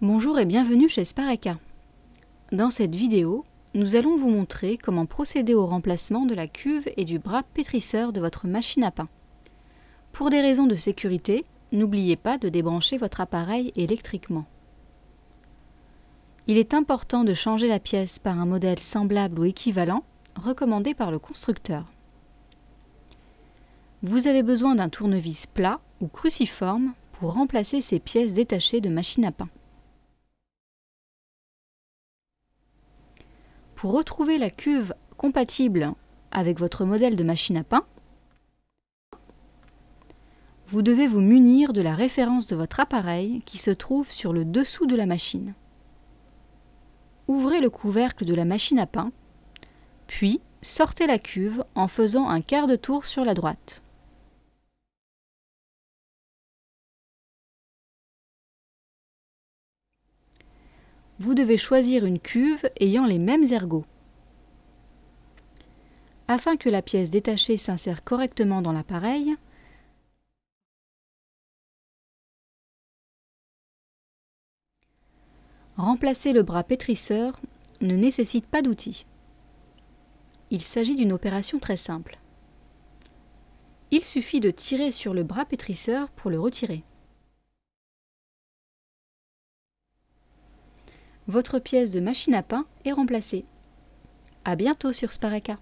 Bonjour et bienvenue chez Spareka. Dans cette vidéo, nous allons vous montrer comment procéder au remplacement de la cuve et du bras pétrisseur de votre machine à pain. Pour des raisons de sécurité, n'oubliez pas de débrancher votre appareil électriquement. Il est important de changer la pièce par un modèle semblable ou équivalent recommandé par le constructeur. Vous avez besoin d'un tournevis plat ou cruciforme pour remplacer ces pièces détachées de machine à pain. Pour retrouver la cuve compatible avec votre modèle de machine à pain, vous devez vous munir de la référence de votre appareil qui se trouve sur le dessous de la machine. Ouvrez le couvercle de la machine à pain, puis sortez la cuve en faisant un quart de tour sur la droite. vous devez choisir une cuve ayant les mêmes ergots. Afin que la pièce détachée s'insère correctement dans l'appareil, remplacer le bras pétrisseur ne nécessite pas d'outils. Il s'agit d'une opération très simple. Il suffit de tirer sur le bras pétrisseur pour le retirer. Votre pièce de machine à pain est remplacée. A bientôt sur Spareka.